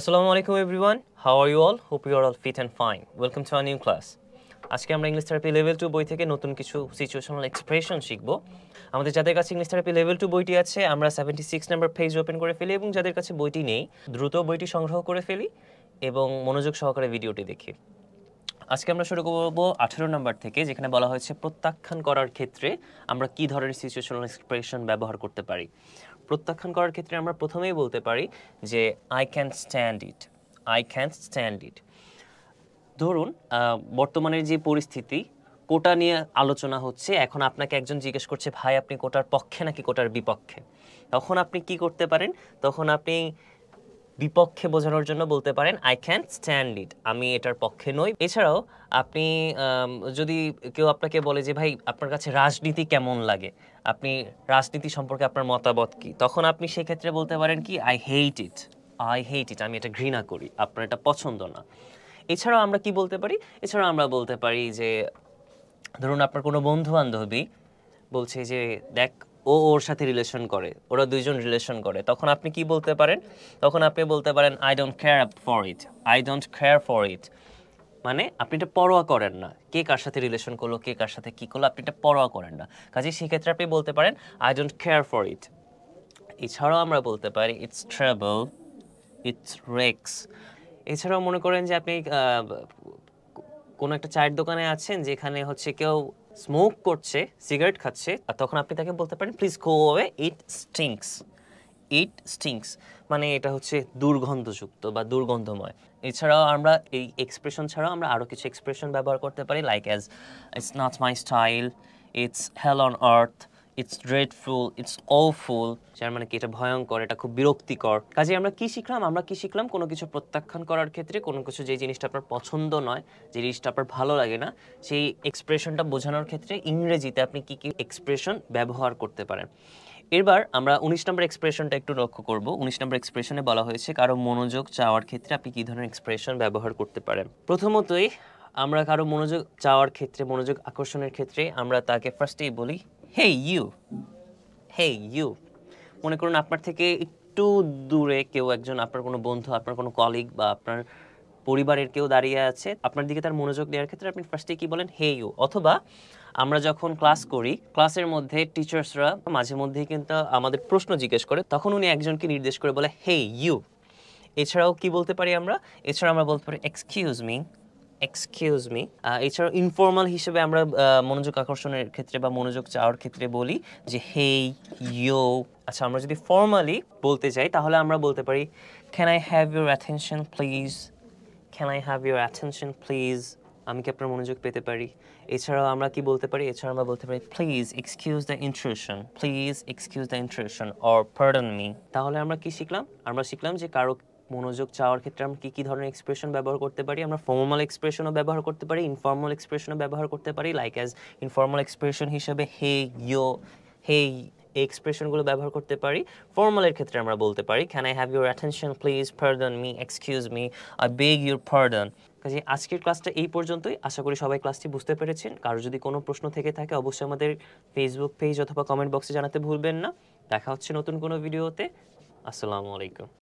আসসালামু আলাইকুম everyone how are you all hope you are all fit and fine welcome to a new class আজকে আমরা English therapy level two বই থেকে নতুন কিছু সিচুয়েশনাল এক্সপ্রেশন শিখব আমাদের যাদের কাছে ইংলিশ থেরাপি লেভেল টু বইটি আছে আমরা seventy six number page open করে ফেলি এবং যাদের কাছে বইটি নেই দ্রুত বইটি সংগ্রহ করে ফেলি এবং মনোযোগ সহকারে ভিডিওটি দেখি আজকে আমরা শুরু করব আঠেরো নম্বর থেকে যেখানে বলা হয়েছে প্রত্যাখ্যান করার ক্ষেত্রে আমরা কী ধরনের সিচুয়েশনাল এক্সপ্রেশন ব্যবহার করতে পারি প্রত্যাখ্যান করার ক্ষেত্রে আমরা প্রথমেই বলতে পারি যে I can stand it I can stand it ধরুন বর্তমানের যে পরিস্থিতি কোটা নিয়ে আলোচনা হচ্ছে এখন আপনাকে একজন জিজ্ঞেস করছে ভাই আপনি কোটার পক্ষে নাকি কোটার বিপক্ষে তখন আপনি কি করতে পারেন তখন আপনি বিপক্ষে বোঝানোর জন্য বলতে পারেন আই ক্যান স্ট্যান্ড ইট আমি এটার পক্ষে নই এছাড়াও আপনি যদি কেউ আপনাকে বলে যে ভাই আপনার কাছে রাজনীতি কেমন লাগে আপনি রাজনীতি সম্পর্কে আপনার মতামত কি তখন আপনি সেক্ষেত্রে বলতে পারেন কি I hate it I hate it আমি এটা ঘৃণা করি আপনার এটা পছন্দ না এছাড়াও আমরা কি বলতে পারি এছাড়াও আমরা বলতে পারি যে ধরুন আপনার কোনো বন্ধু বান্ধবী বলছে যে দেখ ও ওর সাথে রিলেশন করে ওরা দুইজন রিলেশন করে তখন আপনি কি বলতে পারেন তখন আপনি বলতে পারেন I don't care for it I don't care for it মানে আপনি এটা পরোয়া করেন না কে কার সাথে রিলেশন করলো কে কার সাথে কী করলো আপনি এটা পরোয়া করেন না কাজে সেক্ষেত্রে আপনি বলতে পারেন I don't care for it এছাড়াও আমরা বলতে পারি ইটস ট্রাভেল ইটস রেক্স এছাড়াও মনে করেন যে আপনি কোনো একটা চায়ের দোকানে আছেন যেখানে হচ্ছে কেউ স্মোক করছে সিগারেট খাচ্ছে আর তখন আপনি তাকে বলতে পারেন please go away it stings it stings মানে এটা হচ্ছে দুর্গন্ধযুক্ত বা দুর্গন্ধময় এছাড়াও আমরা এই এক্সপ্রেশন ছাড়াও আমরা আরও কিছু এক্সপ্রেশন ব্যবহার করতে পারি like as it's not my style it's hell on earth it's dreadful it's awful যার মানে কি এটা ভয়ঙ্কর এটা খুব বিরক্তিকর কাজে আমরা কি শিখলাম আমরা কি শিখলাম কোনো কিছু প্রত্যাখ্যান করার ক্ষেত্রে কোনো কিছু যে জিনিসটা আপনার পছন্দ নয় যে জিনিসটা আপনার ভালো লাগে না সেই এক্সপ্রেশনটা বোঝানোর ক্ষেত্রে ইংরেজিতে আপনি কি কি এক্সপ্রেশন ব্যবহার করতে পারেন এবার আমরা উনিশ নম্বর এক্সপ্রেশনটা একটু লক্ষ্য করব উনিশ নম্বর এক্সপ্রেশনে বলা হয়েছে কারো মনোযোগ চাওয়ার ক্ষেত্রে আপনি কী ধরনের এক্সপ্রেশন ব্যবহার করতে পারেন প্রথমতই আমরা কারো মনোযোগ চাওয়ার ক্ষেত্রে মনোযোগ আকর্ষণের ক্ষেত্রে আমরা তাকে ফার্স্টেই বলি হেই ইউ হেই ইউ মনে করুন আপনার থেকে একটু দূরে কেউ একজন আপনার কোনো বন্ধু আপনার কোনো কলিগ বা আপনার পরিবারের কেউ দাঁড়িয়ে আছে আপনার দিকে তার মনোযোগ দেওয়ার ক্ষেত্রে আপনি ফার্স্টে কি বলেন হে ইউ অথবা আমরা যখন ক্লাস করি ক্লাসের মধ্যে টিচার্সরা মাঝে মধ্যেই কিন্তু আমাদের প্রশ্ন জিজ্ঞেস করে তখন উনি একজনকে নির্দেশ করে বলে হে ইউ এছাড়াও কি বলতে পারি আমরা এছাড়া আমরা বলতে পারি এক্সকিউজ মি এক্সকিউজ মি এছাড়াও ইনফর্মাল হিসেবে আমরা মনোযোগ আকর্ষণের ক্ষেত্রে বা মনোযোগ চাওয়ার ক্ষেত্রে বলি যে হেই ইয়ো আচ্ছা আমরা যদি ফর্মালি বলতে চাই তাহলে আমরা বলতে পারি can I have your attention please can I have your attention please আমি কি আপনার মনোযোগ পেতে পারি এছাড়াও আমরা কি বলতে পারি এছাড়াও আমরা বলতে পারি please excuse the intrusion please excuse the intrusion or pardon me তাহলে আমরা কি শিখলাম আমরা শিখলাম যে কারো মনোযোগ চাওয়ার ক্ষেত্রে আমরা কী কী ধরনের এক্সপ্রেশন ব্যবহার করতে পারি আমরা ফর্মাল এক্সপ্রেশনও ব্যবহার করতে পারি ইনফর্মাল এক্সপ্রেশনও ব্যবহার করতে পারি লাইক অ্যাজ ইনফর্মাল এক্সপ্রেশন হিসেবে হে ইয়ো হে এই এক্সপ্রেশনগুলো ব্যবহার করতে পারি ফর্মালের ক্ষেত্রে আমরা বলতে পারি can I have your attention please pardon me excuse me I beg your pardon কাজে আজকের ক্লাসটা এই পর্যন্তই আশা করি সবাই ক্লাসটি বুঝতে পেরেছেন কারো যদি কোনো প্রশ্ন থেকে থাকে অবশ্যই আমাদের ফেসবুক পেজ অথবা কমেন্ট বক্সে জানাতে ভুলবেন না দেখা হচ্ছে নতুন কোনো ভিডিওতে আসসালামু আলাইকুম